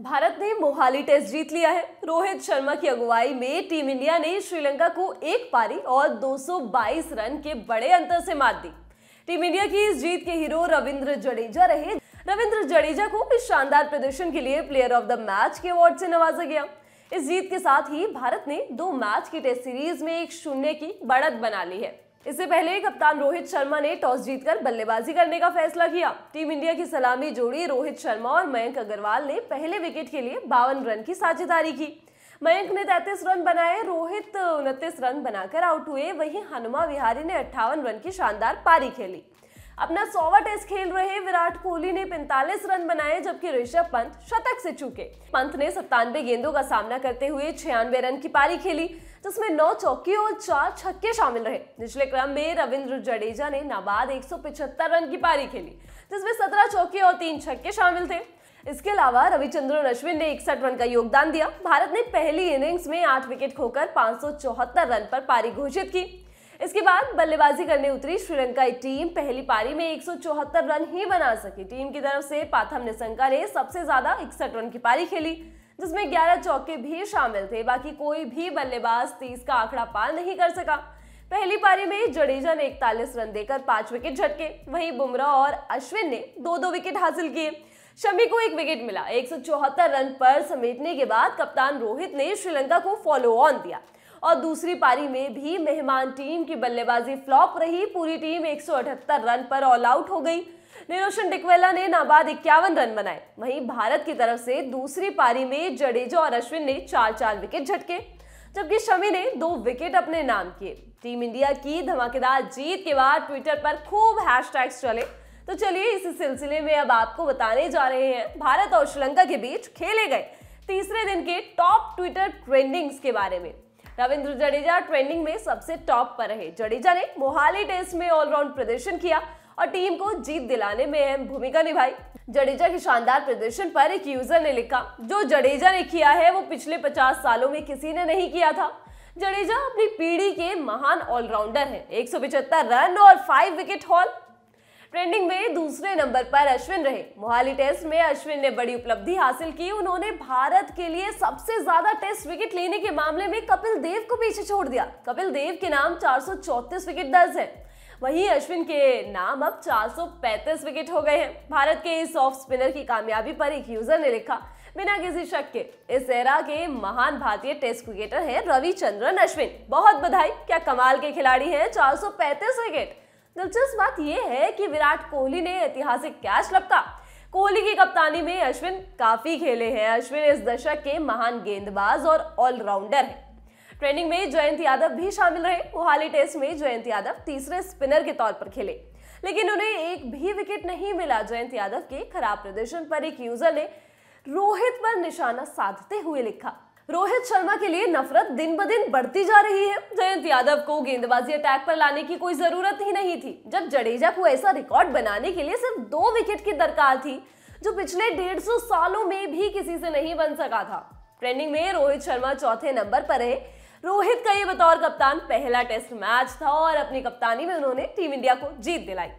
भारत ने मोहाली टेस्ट जीत लिया है रोहित शर्मा की अगुवाई में टीम इंडिया ने श्रीलंका को एक पारी और 222 रन के बड़े अंतर से मात दी टीम इंडिया की इस जीत के हीरो रविंद्र जडेजा रहे रविंद्र जडेजा को इस शानदार प्रदर्शन के लिए प्लेयर ऑफ द मैच के अवार्ड से नवाजा गया इस जीत के साथ ही भारत ने दो मैच की टेस्ट सीरीज में एक शून्य की बढ़त बना ली है इससे पहले कप्तान रोहित शर्मा ने टॉस जीतकर बल्लेबाजी करने का फैसला किया टीम इंडिया की सलामी जोड़ी रोहित शर्मा और मयंक अग्रवाल ने पहले विकेट के लिए बावन रन की साझेदारी की मयंक ने तैतीस रन बनाए रोहित उनतीस रन बनाकर आउट हुए वहीं हनुमा विहारी ने अट्ठावन रन की शानदार पारी खेली अपना सौवा टेस्ट खेल रहे विराट कोहली ने 45 रन बनाए जबकि ऋषभ पंत शतक से चूके पंत ने सत्तानवे गेंदों का सामना करते हुए छियानवे रन की पारी खेली जिसमें नौ चौकी और चार छक्के शामिल रहे निचले क्रम में रविंद्र जडेजा ने नाबाद एक रन की पारी खेली जिसमें सत्रह चौके और तीन छक्के शामिल थे इसके अलावा रविचंद्रन अश्विन ने इकसठ रन का योगदान दिया भारत ने पहली इनिंग्स में आठ विकेट खोकर पांच रन पर पारी घोषित की इसके बाद बल्लेबाजी करने उतरी श्रीलंका की टीम पहली पारी में 174 रन ही बना सकी टीम की तरफ से पाथम निशंका ने सबसे ज्यादा इकसठ रन की पारी खेली जिसमें 11 चौके भी शामिल थे बाकी कोई भी बल्लेबाज 30 का आंकड़ा पार नहीं कर सका पहली पारी में जडेजा ने इकतालीस रन देकर पांच विकेट झटके वहीं बुमराह और अश्विन ने दो दो विकेट हासिल किए शमी को एक विकेट मिला एक रन पर समेटने के बाद कप्तान रोहित ने श्रीलंका को फॉलो ऑन दिया और दूसरी पारी में भी मेहमान टीम की बल्लेबाजी फ्लॉप रही पूरी टीम एक रन पर ऑल आउट हो गई निरोशन डिकवेला ने नाबाद इक्यावन रन बनाए वहीं भारत की तरफ से दूसरी पारी में जडेजा और अश्विन ने चार चार विकेट झटके जबकि शमी ने दो विकेट अपने नाम किए टीम इंडिया की धमाकेदार जीत के बाद ट्विटर पर खूब हैशटैग्स चले तो चलिए इस सिलसिले में अब आपको बताने जा रहे हैं भारत और श्रीलंका के बीच खेले गए तीसरे दिन के टॉप ट्विटर ट्रेंडिंग्स के बारे में रविंद्र जडेजा ट्रेंडिंग में सबसे टॉप पर रहे जडेजा ने मोहाली टेस्ट में ऑलराउंड प्रदर्शन किया और टीम को जीत दिलाने में अहम भूमिका निभाई जडेजा के शानदार प्रदर्शन पर एक यूजर ने लिखा जो जडेजा ने किया है वो पिछले 50 सालों में किसी ने नहीं किया था जडेजा अपनी पीढ़ी के महान ऑलराउंडर हैं एक रन और 5 विकेट हॉल ट्रेंडिंग में दूसरे नंबर पर अश्विन रहे मोहाली टेस्ट में अश्विन ने बड़ी उपलब्धि हासिल की उन्होंने भारत के लिए सबसे ज्यादा टेस्ट विकेट लेने के मामले में कपिल देव को पीछे छोड़ दिया कपिल देव के नाम चार विकेट दर्ज है वहीं अश्विन के नाम अब 435 विकेट हो गए हैं भारत के इस ऑफ स्पिनर की कामयाबी पर एक यूजर ने लिखा बिना किसी शक के इस एरा के महान भारतीय टेस्ट क्रिकेटर हैं रविचंद्रन अश्विन बहुत बधाई क्या कमाल के खिलाड़ी हैं 435 विकेट दिलचस्प बात यह है कि विराट कोहली ने ऐतिहासिक कैच लपका कोहली की कप्तानी में अश्विन काफी खेले हैं अश्विन इस दशक के महान गेंदबाज और ऑलराउंडर हैं ट्रेनिंग में जयंत यादव भी शामिल रहे मोहाली टेस्ट में जयंत यादव तीसरे स्पिनर के तौर पर खेले लेकिन उन्हें एक भी विकेट नहीं मिला जयंत यादव के खराब प्रदर्शन पर एक यूजर ने रोहित पर निशाना साधते हुए लिखा रोहित शर्मा के लिए नफरत दिन ब दिन बढ़ती जा रही है जयंत यादव को गेंदबाजी अटैक पर लाने की कोई जरूरत ही नहीं थी जब जडेजा को ऐसा रिकॉर्ड बनाने के लिए सिर्फ दो विकेट की दरकार थी जो पिछले डेढ़ सौ सालों में भी किसी से नहीं बन सका था ट्रेंडिंग में रोहित शर्मा चौथे नंबर पर रहे रोहित का ये बतौर कप्तान पहला टेस्ट मैच था और अपनी कप्तानी में उन्होंने टीम इंडिया को जीत दिलाई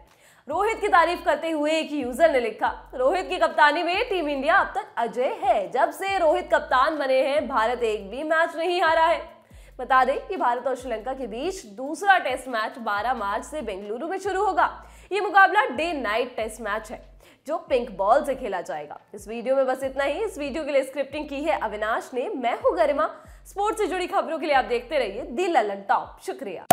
रोहित की तारीफ करते हुए एक यूजर ने लिखा रोहित की कप्तानी में टीम इंडिया अब तक अजय है जब से रोहित कप्तान बने हैं भारत एक भी मैच नहीं हारा है बता दें कि भारत और श्रीलंका के बीच दूसरा टेस्ट मैच 12 मार्च से बेंगलुरु में शुरू होगा ये मुकाबला डे नाइट टेस्ट मैच है जो पिंक बॉल से खेला जाएगा इस वीडियो में बस इतना ही इस वीडियो के लिए स्क्रिप्टिंग की है अविनाश ने मैं हूं गरिमा स्पोर्ट्स से जुड़ी खबरों के लिए आप देखते रहिए दिल अलग शुक्रिया